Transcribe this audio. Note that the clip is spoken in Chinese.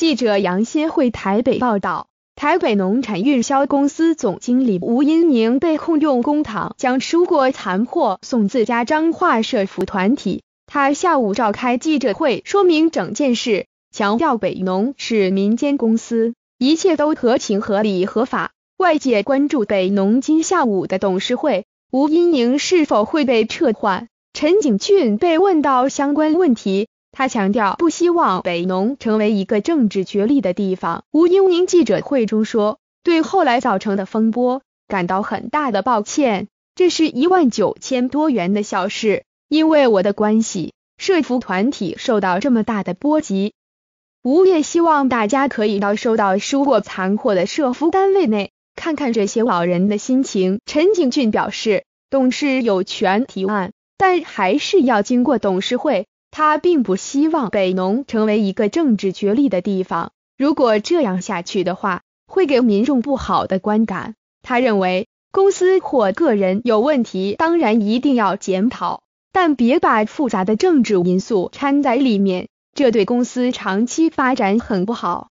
记者杨新慧台北报道，台北农产运销公司总经理吴英明被控用公帑将蔬果残货送自家彰化社服团体。他下午召开记者会，说明整件事，强调北农是民间公司，一切都合情合理合法。外界关注北农今下午的董事会，吴英明是否会被撤换？陈景俊被问到相关问题。他强调，不希望北农成为一个政治角力的地方。吴英明记者会中说：“对后来造成的风波感到很大的抱歉，这是一万九千多元的小事，因为我的关系，社服团体受到这么大的波及。吴也希望大家可以到收到收获残货的社服单位内，看看这些老人的心情。”陈景俊表示，董事有权提案，但还是要经过董事会。他并不希望北农成为一个政治角力的地方，如果这样下去的话，会给民众不好的观感。他认为，公司或个人有问题，当然一定要检讨，但别把复杂的政治因素掺在里面，这对公司长期发展很不好。